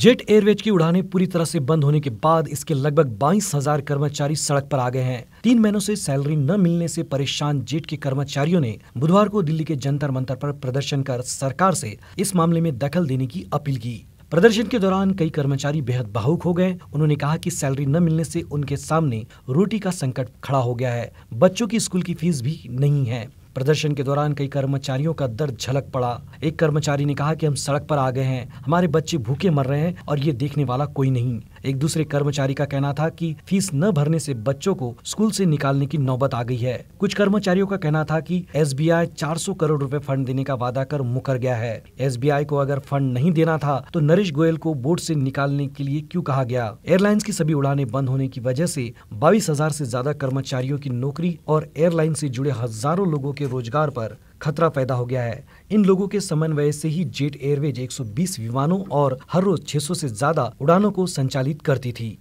jet Airways की उड़ानें पूरी तरह से बंद होने के बाद इसके लगभग बाईस हजार कर्मचारी सड़क पर आ गए हैं तीन महीनों से सैलरी न मिलने से परेशान जेट के कर्मचारियों ने बुधवार को दिल्ली के जंतर मंतर पर प्रदर्शन कर सरकार से इस मामले में दखल देने की अपील की प्रदर्शन के दौरान कई कर्मचारी बेहद भावुक हो गए उन्होंने कहा कि सैलरी न मिलने से उनके सामने रोटी का संकट खड़ा हो गया है बच्चों की स्कूल की फीस भी नहीं है प्रदर्शन के दौरान कई कर्मचारियों का दर्द झलक पड़ा एक कर्मचारी ने कहा कि हम सड़क पर आ गए हैं हमारे बच्चे भूखे मर रहे हैं और ये देखने वाला कोई नहीं एक दूसरे कर्मचारी का कहना था कि फीस न भरने से बच्चों को स्कूल से निकालने की नौबत आ गई है कुछ कर्मचारियों का कहना था कि एसबीआई 400 करोड़ रुपए फंड देने का वादा कर मुकर गया है एसबीआई को अगर फंड नहीं देना था तो नरेश गोयल को बोर्ड से निकालने के लिए क्यों कहा गया एयरलाइंस की सभी उड़ाने बंद होने की वजह से बाईस हजार ज्यादा कर्मचारियों की नौकरी और एयरलाइन से जुड़े हजारों लोगों के रोजगार पर खतरा पैदा हो गया है इन लोगों के समन्वय से ही जेट एयरवेज 120 विमानों और हर रोज 600 से ज्यादा उड़ानों को संचालित करती थी